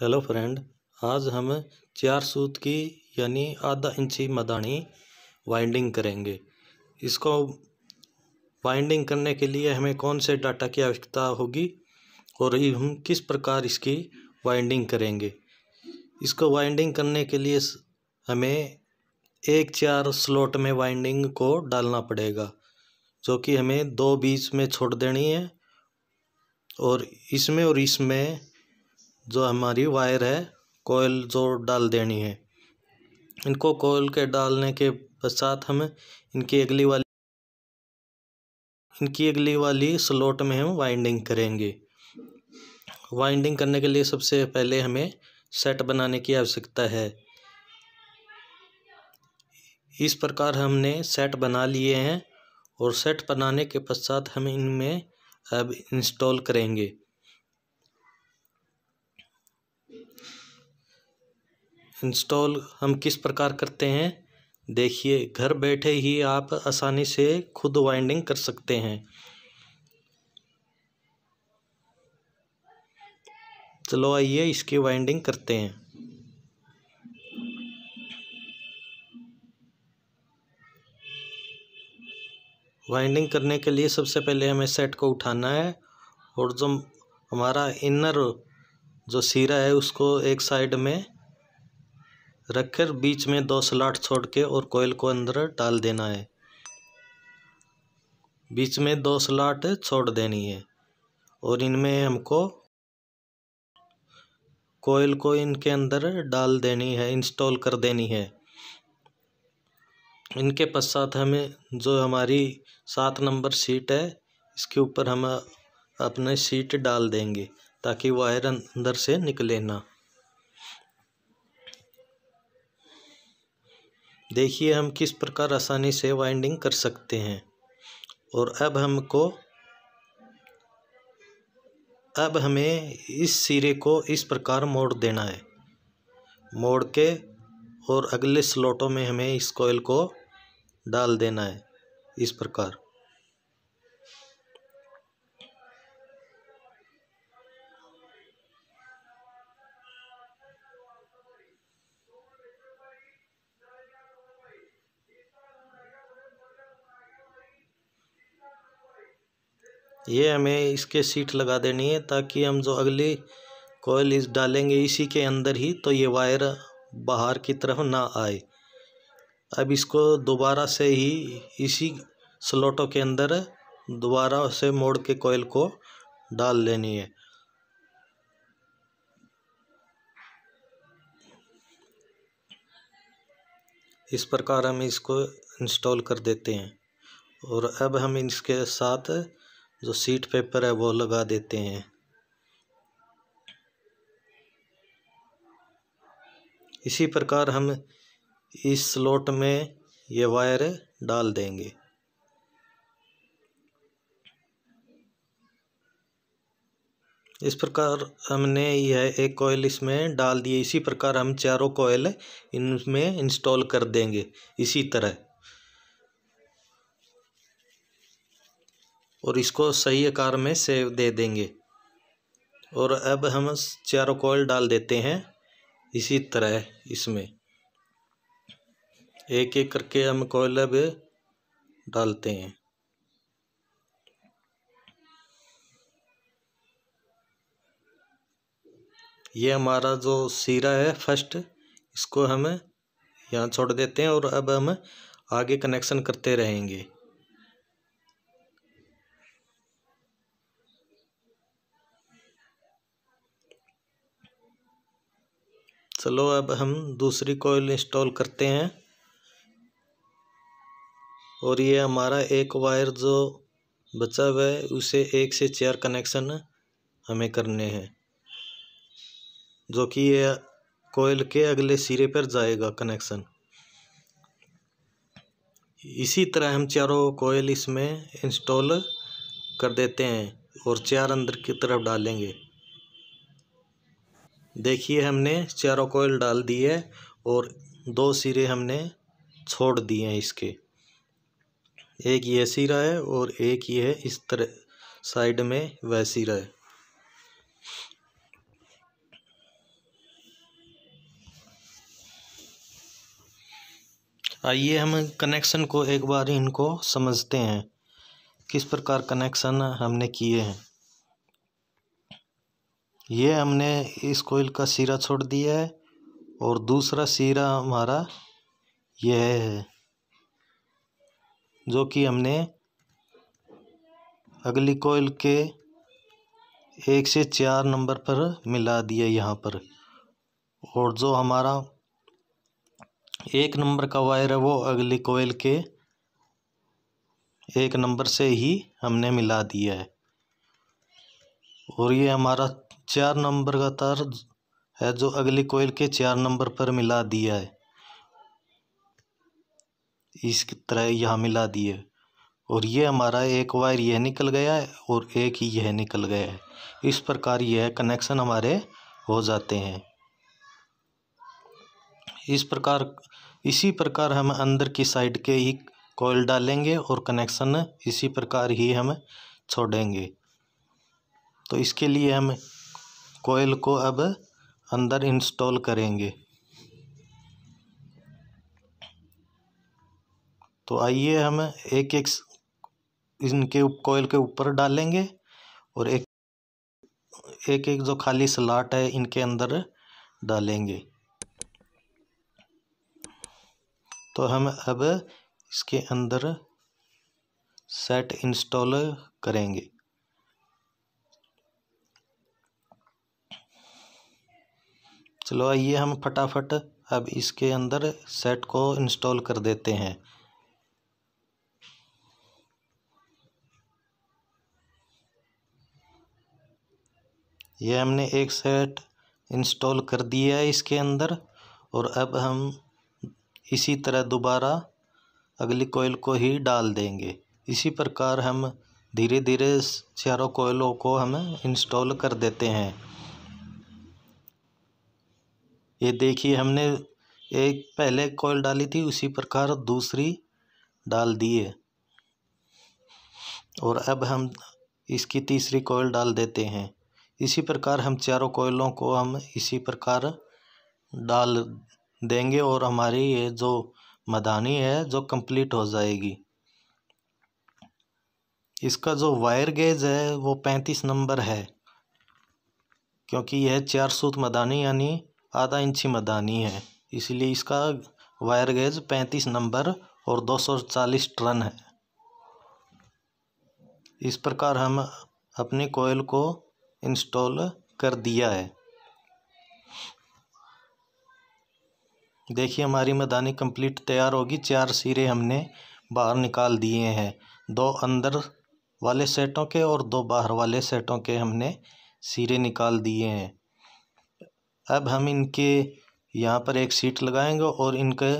hello friend आज हम चार सूत की यानी आधा इंची मदानी वाइंडिंग करेंगे इसको वाइंडिंग करने के लिए हमें कौन से डाटा की आवश्यकता होगी और हम किस प्रकार इसकी वाइंडिंग करेंगे इसको वाइंडिंग करने के लिए हमें एक चार स्लॉट में वाइंडिंग को डालना पड़ेगा जो कि हमें दो बीच में छोड़ देनी है और इसमें और इसमें जो हमारी वायर है कोयल जो डाल देनी है इनको कोयल के डालने के पश्चात हम इनकी अगली वाली इनकी अगली वाली स्लॉट में हम वाइंडिंग करेंगे वाइंडिंग करने के लिए सबसे पहले हमें सेट बनाने की आवश्यकता है इस प्रकार हमने सेट बना लिए हैं और सेट बनाने के पश्चात हम इनमें अब इंस्टॉल करेंगे इंस्टॉल हम किस प्रकार करते हैं देखिए घर बैठे ही आप आसानी से खुद वाइंडिंग कर सकते हैं चलो आइए इसकी वाइंडिंग करते हैं वाइंडिंग करने के लिए सबसे पहले हमें सेट को उठाना है और जो हमारा इनर जो सीरा है उसको एक साइड में रखकर बीच में दो स्लॉट छोड़ के और कोयल को अंदर डाल देना है बीच में दो स्लॉट छोड़ देनी है और इनमें हमको कोयल को इनके अंदर डाल देनी है इंस्टॉल कर देनी है इनके पश्चात हमें जो हमारी सात नंबर सीट है इसके ऊपर हम अपने सीट डाल देंगे ताकि वायर अंदर से निकले ना देखिए हम किस प्रकार आसानी से वाइंडिंग कर सकते हैं और अब हमको अब हमें इस सिरे को इस प्रकार मोड़ देना है मोड़ के और अगले स्लॉटों में हमें इस कोयल को डाल देना है इस प्रकार ये हमें इसके सीट लगा देनी है ताकि हम जो अगली कोयल इस डालेंगे इसी के अंदर ही तो ये वायर बाहर की तरफ ना आए अब इसको दोबारा से ही इसी स्लोटों के अंदर दोबारा से मोड़ के कोयल को डाल लेनी है इस प्रकार हम इसको इंस्टॉल कर देते हैं और अब हम इसके साथ जो सीट पेपर है वो लगा देते हैं इसी प्रकार हम इस स्लॉट में ये वायर डाल देंगे इस प्रकार हमने यह एक कोयल इसमें डाल दिए इसी प्रकार हम चारों कोयल इनमें इंस्टॉल कर देंगे इसी तरह और इसको सही आकार में सेव दे देंगे और अब हम चारों कोयल डाल देते हैं इसी तरह इसमें एक एक करके हम कोयल अब डालते हैं ये हमारा जो सीरा है फर्स्ट इसको हम यहाँ छोड़ देते हैं और अब हम आगे कनेक्शन करते रहेंगे चलो अब हम दूसरी कोयल इंस्टॉल करते हैं और ये हमारा एक वायर जो बचा हुआ है उसे एक से चार कनेक्शन हमें करने हैं जो कि ये कोयल के अगले सिरे पर जाएगा कनेक्शन इसी तरह हम चारों कोयल इसमें इंस्टॉल कर देते हैं और चार अंदर की तरफ डालेंगे देखिए हमने चारों कोयल डाल दी है और दो सिरे हमने छोड़ दिए हैं इसके एक ये सिरा है और एक ये है इस तरह साइड में वह सिरा है आइए हम कनेक्शन को एक बार इनको समझते हैं किस प्रकार कनेक्शन हमने किए हैं ये हमने इस कोयल का सिरा छोड़ दिया है और दूसरा सिरा हमारा यह है जो कि हमने अगली कोयल के एक से चार नंबर पर मिला दिया यहाँ पर और जो हमारा एक नंबर का वायर है वो अगली कोयल के एक नंबर से ही हमने मिला दिया है और ये हमारा चार नंबर का तार है जो अगली कोयल के चार नंबर पर मिला दिया है इस तरह यहाँ मिला दिए और ये हमारा एक वायर यह निकल गया है और एक ही यह निकल गया है इस प्रकार यह कनेक्शन हमारे हो जाते हैं इस प्रकार इसी प्रकार हम अंदर की साइड के ही कोयल डालेंगे और कनेक्शन इसी प्रकार ही हम छोड़ेंगे तो इसके लिए हम कोयल को अब अंदर इंस्टॉल करेंगे तो आइए हम एक एक इनके कोयल के ऊपर डालेंगे और एक एक एक जो खाली स्लाट है इनके अंदर डालेंगे तो हम अब इसके अंदर सेट इंस्टॉल करेंगे चलो आइए हम फटाफट अब इसके अंदर सेट को इंस्टॉल कर देते हैं ये हमने एक सेट इंस्टॉल कर दिया है इसके अंदर और अब हम इसी तरह दोबारा अगली कोयल को ही डाल देंगे इसी प्रकार हम धीरे धीरे चारों कोयलों को हम इंस्टॉल कर देते हैं ये देखिए हमने एक पहले कॉइल डाली थी उसी प्रकार दूसरी डाल दिए और अब हम इसकी तीसरी कॉइल डाल देते हैं इसी प्रकार हम चारों कोयलों को हम इसी प्रकार डाल देंगे और हमारी ये जो मदानी है जो कंप्लीट हो जाएगी इसका जो वायर गेज है वो पैंतीस नंबर है क्योंकि यह चार सूत मदानी यानी आधा इंची मदानी है इसलिए इसका वायर गेज पैंतीस नंबर और दो सौ चालीस टन है इस प्रकार हम अपने कोयल को इंस्टॉल कर दिया है देखिए हमारी मदानी कंप्लीट तैयार होगी चार सिरे हमने बाहर निकाल दिए हैं दो अंदर वाले सेटों के और दो बाहर वाले सेटों के हमने सिरे निकाल दिए हैं अब हम इनके यहाँ पर एक सीट लगाएंगे और इनके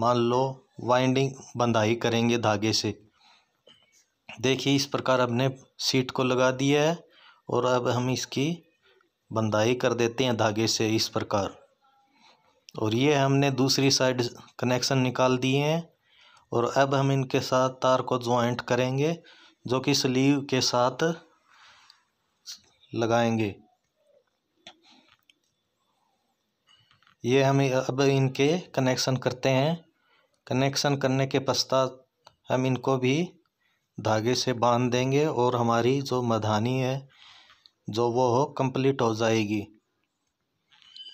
मान लो वाइंडिंग बंधाई करेंगे धागे से देखिए इस प्रकार हमने सीट को लगा दिया है और अब हम इसकी बंधाई कर देते हैं धागे से इस प्रकार और ये हमने दूसरी साइड कनेक्शन निकाल दिए हैं और अब हम इनके साथ तार को ज्वाइंट करेंगे जो कि स्लीव के साथ लगाएंगे ये हम अब इनके कनेक्शन करते हैं कनेक्शन करने के पश्चात हम इनको भी धागे से बांध देंगे और हमारी जो मधानी है जो वो हो कम्प्लीट हो जाएगी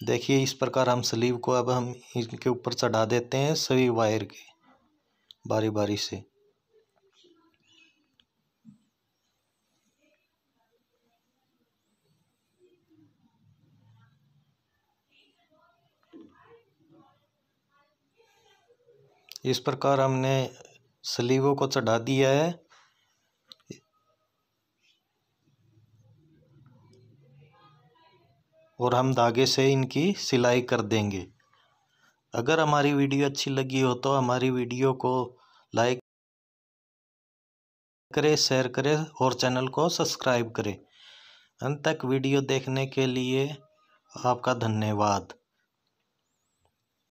देखिए इस प्रकार हम स्लीव को अब हम इनके ऊपर चढ़ा देते हैं सभी वायर के बारी बारी से इस प्रकार हमने सलीवों को चढ़ा दिया है और हम धागे से इनकी सिलाई कर देंगे अगर हमारी वीडियो अच्छी लगी हो तो हमारी वीडियो को लाइक करें शेयर करें और चैनल को सब्सक्राइब करें अंत तक वीडियो देखने के लिए आपका धन्यवाद